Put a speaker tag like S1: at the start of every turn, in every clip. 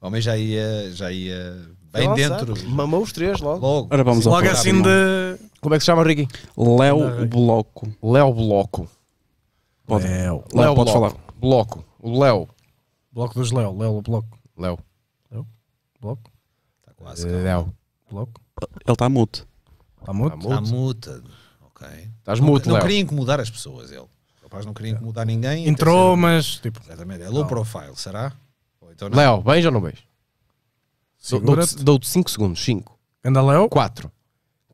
S1: O homem já ia, já ia bem Nossa, dentro. Mamou os três logo. Logo, Ora, vamos logo assim de. Como é que se chama, Ricky? Léo Bloco. Léo Bloco. Pode. Léo. Léo, pode falar. Bloco. O Léo. Bloco dos Léo. Léo Bloco. Léo. Léo. Bloco. Está quase. Léo. Bloco. Ele está mute. Está mute? Está mute. Tá ok. Estás mute, Léo. Não queria incomodar as pessoas, ele. O rapaz não queria incomodar ninguém. Entrou, mas. Tipo, Exatamente. É low profile, será? Então não. Léo, beijo ou não vens? Dou-te 5 segundos. 5. Anda, Léo? 4.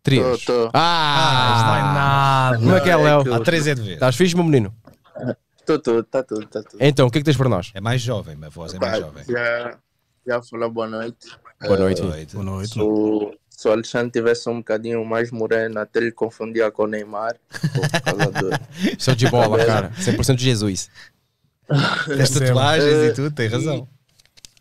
S2: 3. Tô, tô. Ah, ah não é nada. Como é que é, Léo? Há 3 é de vez.
S1: Estás fixe, meu menino?
S2: Estou tá tudo, está tudo, está tudo. Então, o que é que tens para
S1: nós? É mais jovem, minha
S2: voz é mais jovem. Já, já falou boa noite. Boa noite. Uh, noite. Boa noite. Sou se o Alexandre tivesse um bocadinho mais moreno, até ele confundia com o Neymar. Show de bola, cara. 100% de Jesus. As tatuagens e tudo, tem razão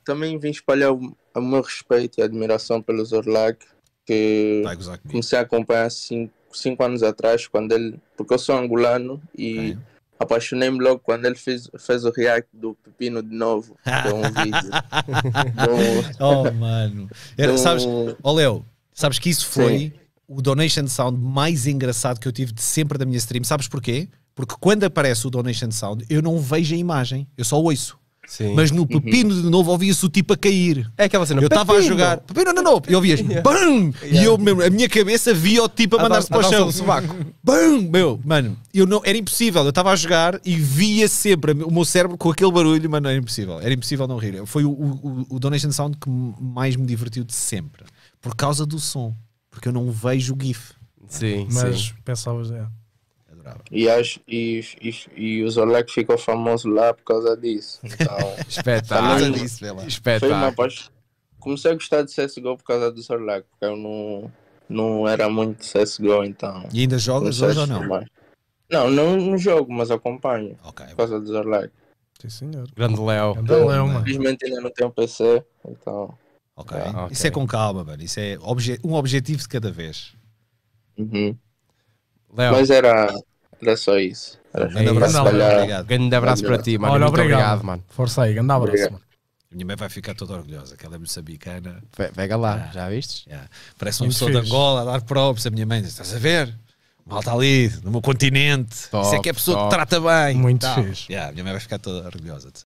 S2: também vim espalhar o, o meu respeito e admiração pelo Zorlak, que tá, comecei a acompanhar cinco, cinco anos atrás, quando ele. Porque eu sou angolano e apaixonei-me logo quando ele fez, fez o react do Pepino de novo. De é um vídeo. do... Oh,
S1: mano. Era, do... sabes, oh, Leo, sabes que isso foi Sim. o Donation Sound mais engraçado que eu tive de sempre da minha stream. Sabes porquê? Porque quando aparece o Donation Sound, eu não vejo a imagem, eu só ouço. Sim. Mas no uhum. pepino uhum. de novo ouvia-se o tipo a cair. É aquela cena. Eu estava a jogar. Pepino, não, não. E ouvias. BAM! E eu mesmo, a minha cabeça via o tipo a mandar-se para o chão. sovaco. BAM! Meu, mano, eu não, era impossível. Eu estava a jogar e via sempre o meu cérebro com aquele barulho, mano, era impossível. Era impossível não rir. Foi o, o, o Donation Sound que mais me divertiu de sempre. Por causa do som. Porque eu não vejo o GIF. Sim, Mas sim. pensavas, é.
S2: E, as, e, e, e o Zolek ficou famoso lá por causa disso. Então, Espetáculo. comecei a gostar de CSGO por causa do Zolek, porque eu não, não era muito CSGO, então. E
S1: ainda jogas hoje ou não? Mais.
S2: Não, não, jogo, mas acompanho. Okay. Por causa do Zolek. Sim, senhor. Grande Léo. Grande Infelizmente ainda não tenho
S1: PC, então. Okay. Ah, ok. Isso é com calma, mano. Isso é obje um objetivo de cada vez.
S2: Uhum. Mas era era só isso. Era grande abraço, Grande abraço para ti, mano. Olha, Muito obrigado. obrigado, mano. Força aí, grande abraço, obrigado.
S1: mano. Minha mãe vai ficar toda orgulhosa, que ela é moçambicana. Pega lá, ah. já vistes? Parece uma pessoa de Angola a dar props. A minha mãe diz: estás a ver? Malta ali, no meu continente. Top, Isso é que a pessoa top. te trata bem. Muito tá. fixe. Yeah, minha mãe vai ficar toda orgulhosa.